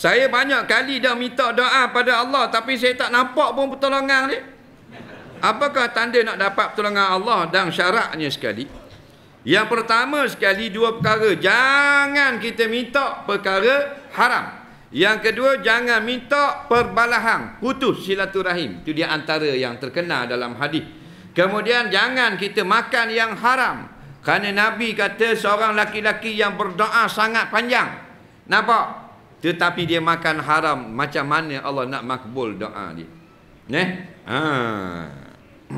Saya banyak kali dah minta doa pada Allah tapi saya tak nampak pun pertolongan ni. Apakah tanda nak dapat pertolongan Allah dan syaratnya sekali? Yang pertama sekali dua perkara. Jangan kita minta perkara haram. Yang kedua jangan minta perbalahan, putus silaturahim. Itu dia antara yang terkenal dalam hadis. Kemudian jangan kita makan yang haram. Kerana Nabi kata seorang laki-laki yang berdoa sangat panjang. Nampak? tetapi dia makan haram macam mana Allah nak makbul doa dia neh ha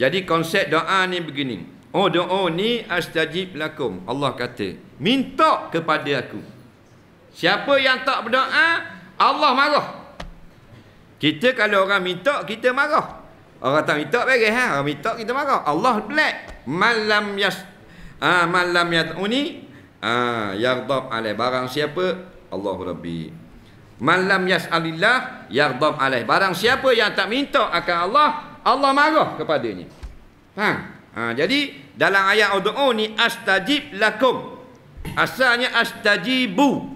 jadi konsep doa ni begini oh doa ni astajib lakum Allah kata minta kepada aku siapa yang tak berdoa Allah marah kita kalau orang minta kita marah orang tak minta bagi eh? ha orang minta kita marah Allah black malam yas ah malam yatuni oh, ah ha, yardab alai barang siapa Allahu Rabbi. Malam yas'alillah yaghdab alaih. Barang siapa yang tak minta akan Allah, Allah marah kepadanya. Faham? Ha, jadi dalam ayat ud'u oh ni astajib lakum. Asalnya astajibu.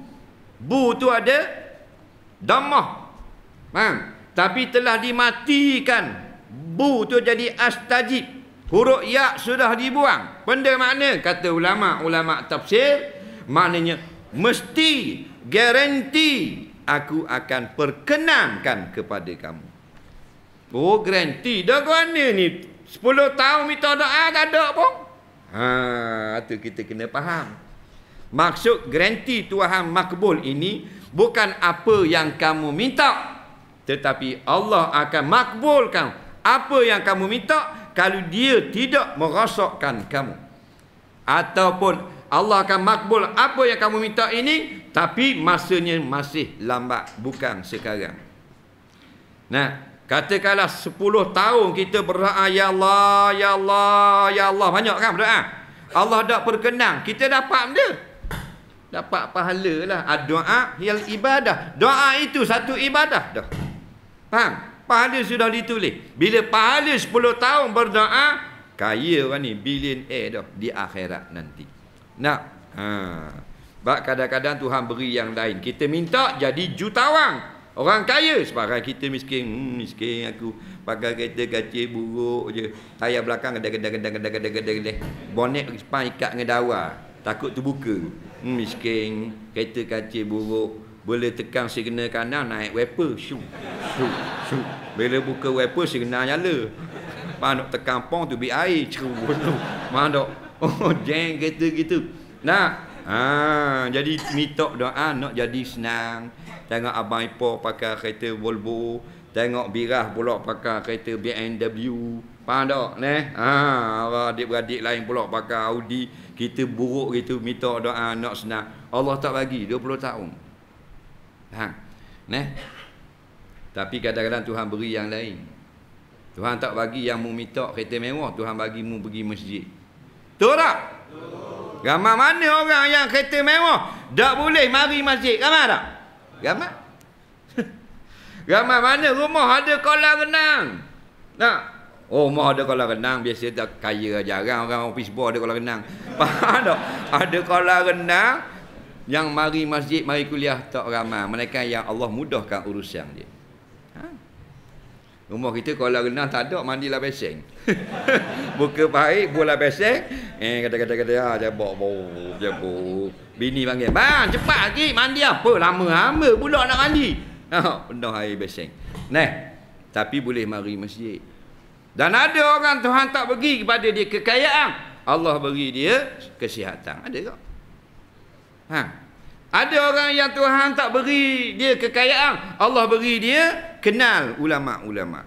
Bu tu ada dhammah. Faham? Tapi telah dimatikan. Bu tu jadi astajib. Huruf ya sudah dibuang. Benda makna kata ulama-ulama tafsir maknanya mesti garanti aku akan perkenankan kepada kamu. Oh, garanti dah guna ni. 10 tahun minta doa tak ada pun. Ha, tu kita kena faham. Maksud garanti Tuhan makbul ini bukan apa yang kamu minta tetapi Allah akan makbulkan apa yang kamu minta kalau dia tidak merosakkan kamu ataupun Allah akan makbul apa yang kamu minta ini tapi masanya masih lambat bukan sekarang nah katakanlah 10 tahun kita berdoa ya Allah ya Allah ya Allah banyak kan berdoa Allah dah perkenan kita dapat benda dapat pahala lah doa yang ibadah doa itu satu ibadah dah faham pahala sudah ditulis bila pahala 10 tahun berdoa kaya orang ni billion air dah di akhirat nanti nak. Ha. Sebab kadang-kadang Tuhan beri yang lain. Kita minta jadi jutawang. Orang kaya sebab kita miskin. Hmm, miskin aku. Pakai kereta kacir buruk je. Tayar belakang gedeh gedeh gedeh gedeh gedeh gedeh gedeh. Bonet sepan ikat dengan dawa. Takut terbuka. Hmm, miskin. Kereta kacir buruk. Boleh tekan signal kanan naik wiper. Syuk. Syuk. Syuk. Bila buka wiper signal nyala. Pak nak tekan pong tu biar air. Ceru. Mana Oh, jeng kata gitu. Nak? Ha, jadi minta ha, doa nak jadi senang. Tengok Abang Ipo pakai kereta Volvo. Tengok Birah pula pakai kereta BMW. Faham tak? Ne? Ha, adik-beradik lain pula pakai Audi. Kita buruk gitu minta ha, doa nak senang. Allah tak bagi 20 tahun. Ha. neh. Tapi kadang-kadang Tuhan beri yang lain. Tuhan tak bagi yang mu minta kereta mewah, Tuhan bagi mu pergi masjid. Betul tak? Ramai mana orang yang kereta mewah Tak boleh mari masjid Ramai tak? Gambar? Gambar mana rumah ada kolam renang Tak? Oh rumah ada kolam renang Biasa tak kaya jarang orang ofis buah ada kolam renang Faham tak? Ada kolam renang Yang mari masjid mari kuliah tak ramai Mereka yang Allah mudahkan urusan dia Rumah kita kalau renang tak ada, mandilah beseng. Buka parit, bola beseng. Eh, kata-kata-kata, ah, jabok, jabok, jabok. Bini panggil, bang, cepat lagi, mandi apa? Lama-lama pula nak mandi. Haa, oh, penuh air beseng. Nah, tapi boleh mari masjid. Dan ada orang Tuhan tak bagi kepada dia kekayaan. Allah bagi dia kesihatan. Ada tak? Ha. Ada orang yang Tuhan tak beri dia kekayaan. Allah beri dia kenal ulama-ulama.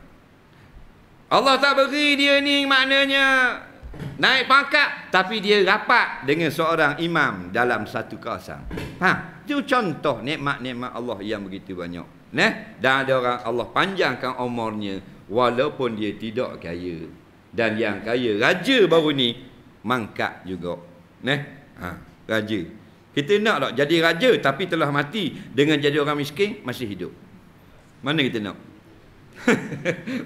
Allah tak beri dia ni maknanya naik pangkat tapi dia rapat dengan seorang imam dalam satu kawasan. Ha, itu contoh nikmat-nikmat Allah yang begitu banyak. Neh, dan ada orang Allah panjangkan umurnya walaupun dia tidak kaya. Dan yang kaya raja baru ni mangkat juga. Neh, ha, raja. Kita nak tak jadi raja tapi telah mati dengan jadi orang miskin masih hidup. Mana kita nak?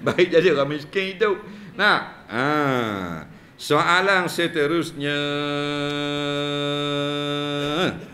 Baik jadi orang miskin itu. Nah, Ha. Soalan seterusnya.